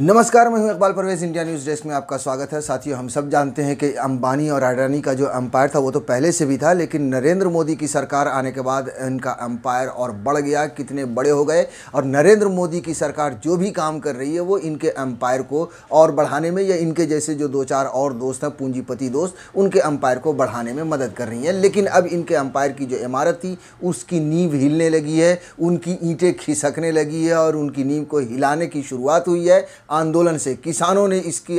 नमस्कार मैं हूं Iqbal Parvez India news desk में आपका स्वागत है साथियों हम सब जानते हैं कि अंबानी और अडानी का जो अंपायर था वो तो पहले से भी था लेकिन नरेंद्र मोदी की सरकार आने के बाद इनका अंपायर और बढ़ गया कितने बड़े हो गए और नरेंद्र मोदी की सरकार जो भी काम कर रही है वो इनके अंपायर को और बढ़ाने में या इनके जैसे जो दो चार और दोस्त हैं पूंजीपति दोस्त उनके अंपायर को बढ़ाने में मदद कर रही हैं लेकिन अब इनके अंपायर की जो इमारत थी उसकी नींव हिलने लगी है उनकी ईंटें खिसकने लगी है और उनकी नींव को हिलाने की शुरुआत हुई है आंदोलन से किसानों ने इसकी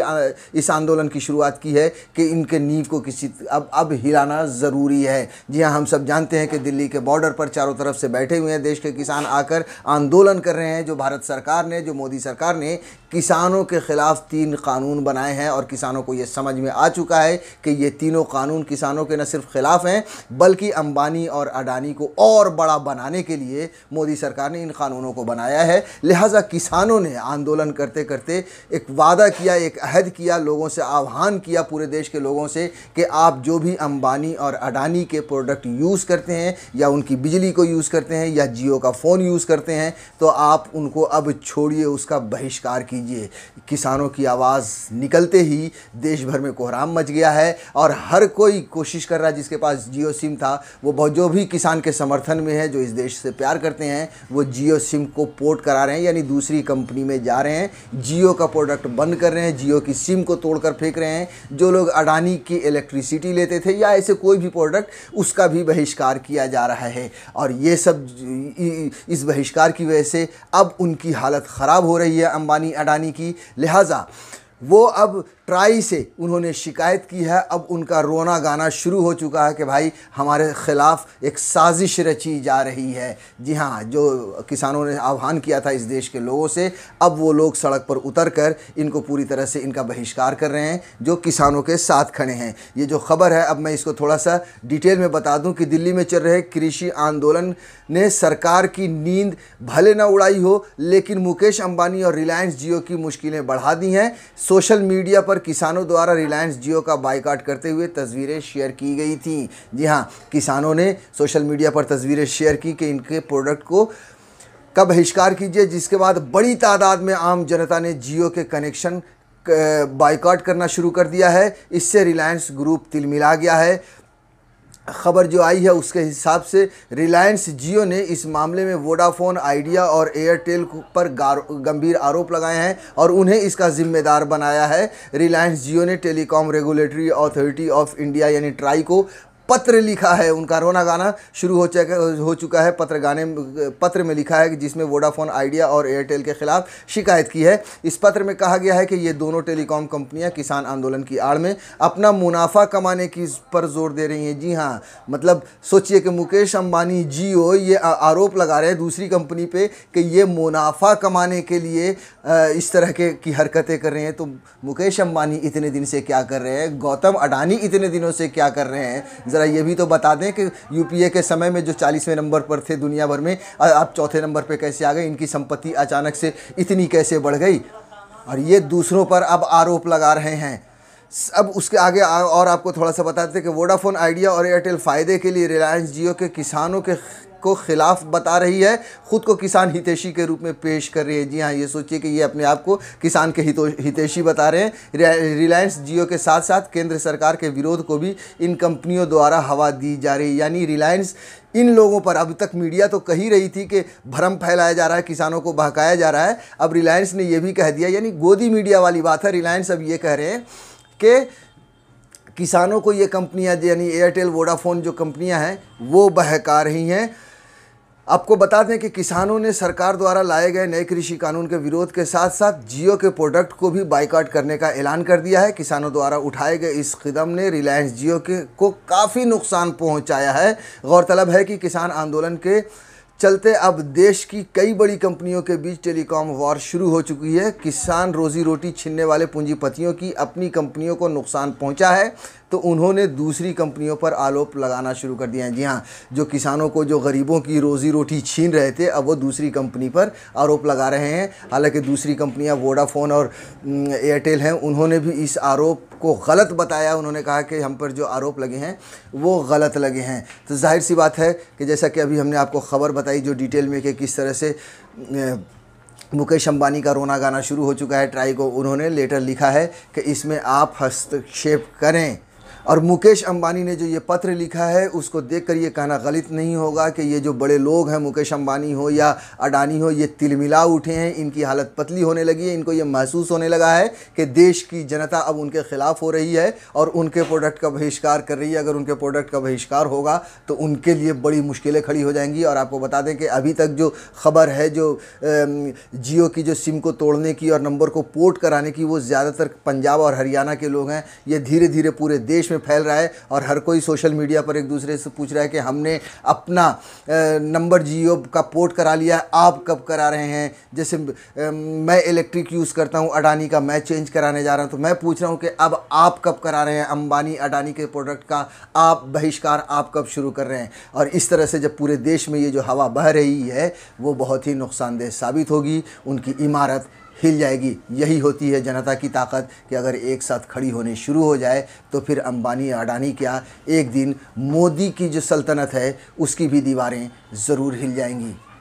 इस आंदोलन की शुरुआत की है कि इनके नींव को किसी अब अब हिलाना ज़रूरी है जी हाँ हम सब जानते हैं कि दिल्ली के बॉर्डर पर चारों तरफ से बैठे हुए हैं देश के किसान आकर आंदोलन कर रहे हैं जो भारत सरकार ने जो मोदी सरकार ने किसानों के ख़िलाफ़ तीन कानून बनाए हैं और किसानों को ये समझ में आ चुका है कि ये तीनों कानून किसानों के न सिर्फ ख़िलाफ़ हैं बल्कि अंबानी और अडानी को और बड़ा बनाने के लिए मोदी सरकार ने इन कानूनों को बनाया है लिहाजा किसानों ने आंदोलन करते करते एक वादा किया एक अहद किया लोगों से आह्वान किया पूरे देश के लोगों से कि आप जो भी अंबानी और अडानी के प्रोडक्ट यूज़ करते हैं या उनकी बिजली को यूज़ करते हैं या जियो का फ़ोन यूज़ करते हैं तो आप उनको अब छोड़िए उसका बहिष्कार कीजिए लीजिए किसानों की आवाज़ निकलते ही देश भर में कोहराम मच गया है और हर कोई कोशिश कर रहा है जिसके पास जियो सिम था वो बहुत जो भी किसान के समर्थन में है जो इस देश से प्यार करते हैं वो जियो सिम को पोर्ट करा रहे हैं यानी दूसरी कंपनी में जा रहे हैं जियो का प्रोडक्ट बंद कर रहे हैं जियो की सिम को तोड़कर फेंक रहे हैं जो लोग अडानी की इलेक्ट्रिसिटी लेते थे या ऐसे कोई भी प्रोडक्ट उसका भी बहिष्कार किया जा रहा है और ये सब इस बहिष्कार की वजह से अब उनकी हालत ख़राब हो रही है अंबानी अडानी कहानी की लिहाजा वो अब ट्राई से उन्होंने शिकायत की है अब उनका रोना गाना शुरू हो चुका है कि भाई हमारे ख़िलाफ़ एक साजिश रची जा रही है जी हाँ जो किसानों ने आह्वान किया था इस देश के लोगों से अब वो लोग सड़क पर उतर कर इनको पूरी तरह से इनका बहिष्कार कर रहे हैं जो किसानों के साथ खड़े हैं ये जो खबर है अब मैं इसको थोड़ा सा डिटेल में बता दूँ कि दिल्ली में चल रहे कृषि आंदोलन ने सरकार की नींद भले न उड़ाई हो लेकिन मुकेश अम्बानी और रिलायंस जियो की मुश्किलें बढ़ा दी हैं सोशल मीडिया पर पर किसानों द्वारा रिलायंस जियो का बाइकाट करते हुए तस्वीरें शेयर की गई थी जी हाँ किसानों ने सोशल मीडिया पर तस्वीरें शेयर की कि इनके प्रोडक्ट को का बहिष्कार कीजिए जिसके बाद बड़ी तादाद में आम जनता ने जियो के कनेक्शन बाइकाट करना शुरू कर दिया है इससे रिलायंस ग्रुप तिलमिला गया है खबर जो आई है उसके हिसाब से रिलायंस जियो ने इस मामले में वोडाफोन आइडिया और एयरटेल पर गंभीर आरोप लगाए हैं और उन्हें इसका जिम्मेदार बनाया है रिलायंस जियो ने telecom regulatory authority of India यानी ट्राई को पत्र लिखा है उनका रोना गाना शुरू हो चुका हो चुका है पत्र गाने पत्र में लिखा है जिसमें वोडाफोन आइडिया और एयरटेल के खिलाफ शिकायत की है इस पत्र में कहा गया है कि ये दोनों टेलीकॉम कंपनियां किसान आंदोलन की आड़ में अपना मुनाफा कमाने की पर जोर दे रही हैं जी हाँ मतलब सोचिए कि मुकेश अम्बानी जियो ये आरोप लगा रहे हैं दूसरी कंपनी पर कि ये मुनाफा कमाने के लिए इस तरह के की हरकतें कर रहे हैं तो मुकेश अम्बानी इतने दिन से क्या कर रहे हैं गौतम अडानी इतने दिनों से क्या कर रहे हैं ज़रा ये भी तो बता दें कि यूपीए के समय में जो चालीसवें नंबर पर थे दुनिया भर में अब चौथे नंबर पर कैसे आ गए इनकी संपत्ति अचानक से इतनी कैसे बढ़ गई और ये दूसरों पर अब आरोप लगा रहे हैं अब उसके आगे और आपको थोड़ा सा बताते हैं कि वोडाफोन आइडिया और एयरटेल फ़ायदे के लिए रिलायंस जियो के किसानों के को ख़िलाफ़ बता रही है ख़ुद को किसान हितैषी के रूप में पेश कर रही है जी हाँ ये सोचिए कि ये अपने आप को किसान के हितैषी बता रहे हैं रिलायंस जियो के साथ साथ केंद्र सरकार के विरोध को भी इन कंपनियों द्वारा हवा दी जा रही है यानी रिलायंस इन लोगों पर अब तक मीडिया तो कही रही थी कि भ्रम फैलाया जा रहा है किसानों को बहकाया जा रहा है अब रिलायंस ने यह भी कह दिया यानी गोदी मीडिया वाली बात है रिलायंस अब ये कह रहे हैं कि किसानों को ये कंपनियां यानी एयरटेल वोडाफोन जो कंपनियां हैं वो बहका रही हैं आपको बता दें कि किसानों ने सरकार द्वारा लाए गए नए कृषि कानून के विरोध के साथ साथ जियो के प्रोडक्ट को भी बाइकआउट करने का ऐलान कर दिया है किसानों द्वारा उठाए गए इस कदम ने रिलायंस जियो के को काफ़ी नुकसान पहुंचाया है गौरतलब है कि किसान आंदोलन के चलते अब देश की कई बड़ी कंपनियों के बीच टेलीकॉम वॉर शुरू हो चुकी है किसान रोजी रोटी छीनने वाले पूंजीपतियों की अपनी कंपनियों को नुकसान पहुंचा है तो उन्होंने दूसरी कंपनियों पर आरोप लगाना शुरू कर दिया है जी हाँ जो किसानों को जो गरीबों की रोजी रोटी छीन रहे थे अब वो दूसरी कंपनी पर आरोप लगा रहे हैं हालांकि दूसरी कंपनियां वोडाफोन और एयरटेल हैं उन्होंने भी इस आरोप को गलत बताया उन्होंने कहा कि हम पर जो आरोप लगे हैं वो गलत लगे हैं तो जाहिर सी बात है कि जैसा कि अभी हमने आपको खबर बताई जो डिटेल में कि किस तरह से मुकेश अंबानी का रोना गाना शुरू हो चुका है ट्राई को उन्होंने लेटर लिखा है कि इसमें आप हस्तक्षेप करें और मुकेश अंबानी ने जो ये पत्र लिखा है उसको देखकर ये कहना गलत नहीं होगा कि ये जो बड़े लोग हैं मुकेश अंबानी हो या अडानी हो ये तिलमिला उठे हैं इनकी हालत पतली होने लगी है इनको ये महसूस होने लगा है कि देश की जनता अब उनके ख़िलाफ़ हो रही है और उनके प्रोडक्ट का बहिष्कार कर रही है अगर उनके प्रोडक्ट का बहिष्कार होगा तो उनके लिए बड़ी मुश्किलें खड़ी हो जाएंगी और आपको बता दें कि अभी तक जो खबर है जो जियो की जो सिम को तोड़ने की और नंबर को पोर्ट कराने की वो ज़्यादातर पंजाब और हरियाणा के लोग हैं ये धीरे धीरे पूरे देश में फैल रहा है और हर कोई सोशल मीडिया पर एक दूसरे से पूछ रहा है कि हमने अपना नंबर जियो का पोर्ट करा लिया आप कब करा रहे हैं जैसे मैं इलेक्ट्रिक यूज़ करता हूँ अडानी का मैं चेंज कराने जा रहा हूँ तो मैं पूछ रहा हूँ कि अब आप कब करा रहे हैं अंबानी अडानी के प्रोडक्ट का आप बहिष्कार आप कब शुरू कर रहे हैं और इस तरह से जब पूरे देश में ये जो हवा बह रही है वो बहुत ही नुकसानदेह साबित होगी उनकी इमारत हिल जाएगी यही होती है जनता की ताकत कि अगर एक साथ खड़ी होने शुरू हो जाए तो फिर अंबानी अडानी क्या एक दिन मोदी की जो सल्तनत है उसकी भी दीवारें ज़रूर हिल जाएंगी